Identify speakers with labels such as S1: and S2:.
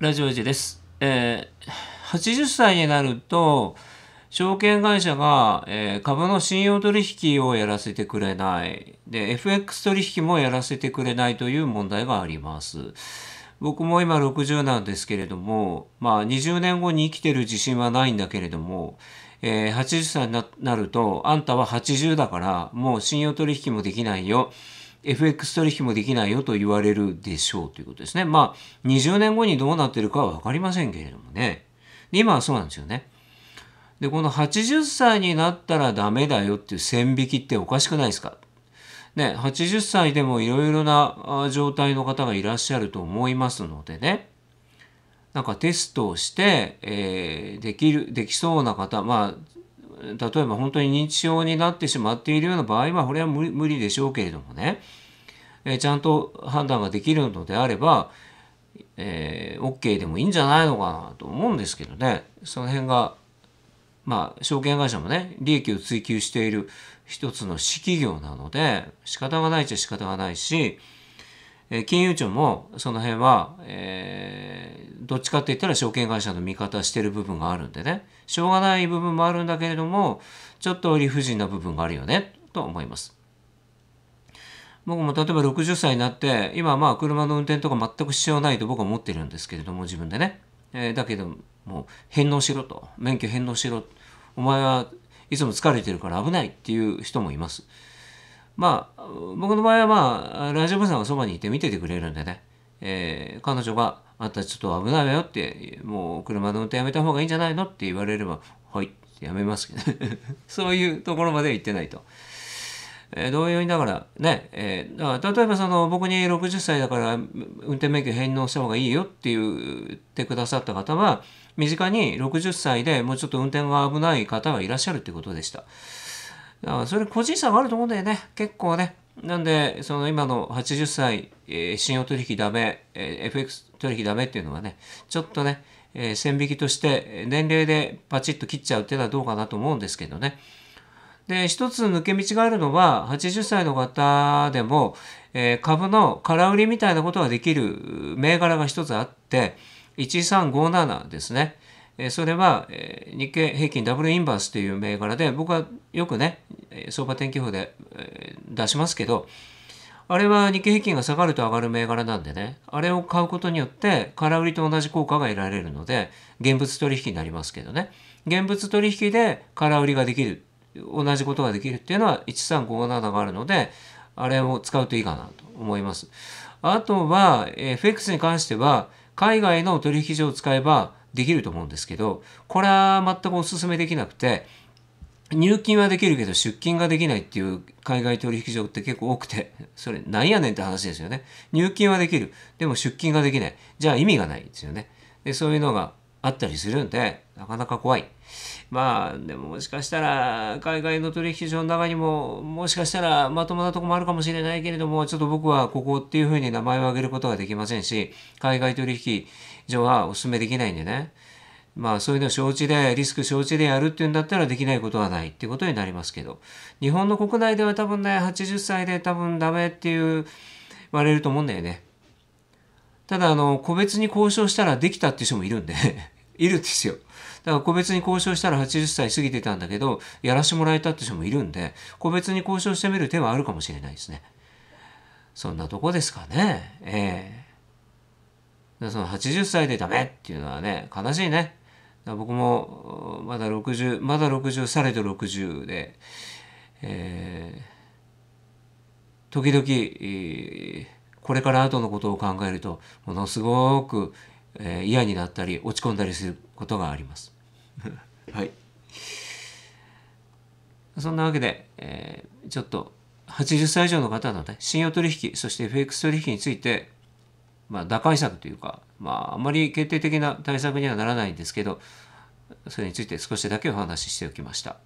S1: ラジオ時です。えー、80歳になると、証券会社が、えー、株の信用取引をやらせてくれない。で、FX 取引もやらせてくれないという問題があります。僕も今60なんですけれども、まあ20年後に生きてる自信はないんだけれども、えー、80歳になると、あんたは80だから、もう信用取引もできないよ。FX 取引もできないよと言われるでしょうということですね。まあ、20年後にどうなってるかは分かりませんけれどもね。で今はそうなんですよね。で、この80歳になったらダメだよっていう線引きっておかしくないですかね、80歳でもいろいろな状態の方がいらっしゃると思いますのでね。なんかテストをして、えー、できる、できそうな方、まあ、例えば本当に認知症になってしまっているような場合はこれは無理でしょうけれどもね、えちゃんと判断ができるのであれば、えー、OK でもいいんじゃないのかなと思うんですけどねその辺がまあ証券会社もね利益を追求している一つの私企業なので仕方がないっちゃ仕方がないしえ金融庁もその辺は、えー、どっちかって言ったら証券会社の味方してる部分があるんでねしょうがない部分もあるんだけれどもちょっと理不尽な部分があるよねと思います。僕も例えば60歳になって今まあ車の運転とか全く必要ないと僕は思ってるんですけれども自分でね、えー、だけどもう返納しろと免許返納しろお前はいつも疲れてるから危ないっていう人もいます。まあ、僕の場合はまあ、ラジオ部さんがそばにいて見ててくれるんでね、えー、彼女が、あんたちょっと危ないわよって、もう車の運転やめた方がいいんじゃないのって言われれば、はいってやめますけど、そういうところまで行ってないと。えー、同様にだからね、えー、だ例えばその僕に60歳だから運転免許返納した方がいいよって言ってくださった方は身近に60歳でもうちょっと運転が危ない方はいらっしゃるってことでした。あそれ個人差があると思うんだよね。結構ね。なんで、その今の80歳、えー、信用取引ダメ、えー、FX 取引ダメっていうのはね、ちょっとね、えー、線引きとして年齢でパチッと切っちゃうっていうのはどうかなと思うんですけどね。で、一つ抜け道があるのは、80歳の方でも、えー、株の空売りみたいなことができる銘柄が一つあって、1357ですね。それは、日経平均ダブルインバースという銘柄で、僕はよくね、相場天気予報で出しますけど、あれは日経平均が下がると上がる銘柄なんでね、あれを買うことによって空売りと同じ効果が得られるので、現物取引になりますけどね、現物取引で空売りができる、同じことができるっていうのは1357があるので、あれを使うといいかなと思います。あとは、FX に関しては、海外の取引所を使えばできると思うんですけど、これは全くお勧めできなくて、入金はできるけど出金ができないっていう海外取引所って結構多くて、それなんやねんって話ですよね。入金はできる。でも出金ができない。じゃあ意味がないですよね。で、そういうのがあったりするんで、なかなか怖い。まあ、でももしかしたら、海外の取引所の中にも、もしかしたらまともなとこもあるかもしれないけれども、ちょっと僕はここっていうふうに名前を挙げることはできませんし、海外取引所はお勧めできないんでね。まあそういうの承知で、リスク承知でやるっていうんだったらできないことはないっていうことになりますけど、日本の国内では多分ね、80歳で多分ダメっていう、言われると思うんだよね。ただ、あの、個別に交渉したらできたっていう人もいるんで いるんですよ。だから個別に交渉したら80歳過ぎてたんだけど、やらしてもらえたって人もいるんで、個別に交渉してみる手はあるかもしれないですね。そんなとこですかね。ええー。その80歳でダメっていうのはね、悲しいね。だ僕もまだ60まだ60されど60で、えー、時々、これから後のことを考えるとものすごく、え嫌になったり落ち込んだりすることがあります。はいそんなわけで、えー、ちょっと80歳以上の方のね信用取引そして FX 取引についてまあ、打開策というか、まあ、あまり決定的な対策にはならないんですけどそれについて少しだけお話ししておきました。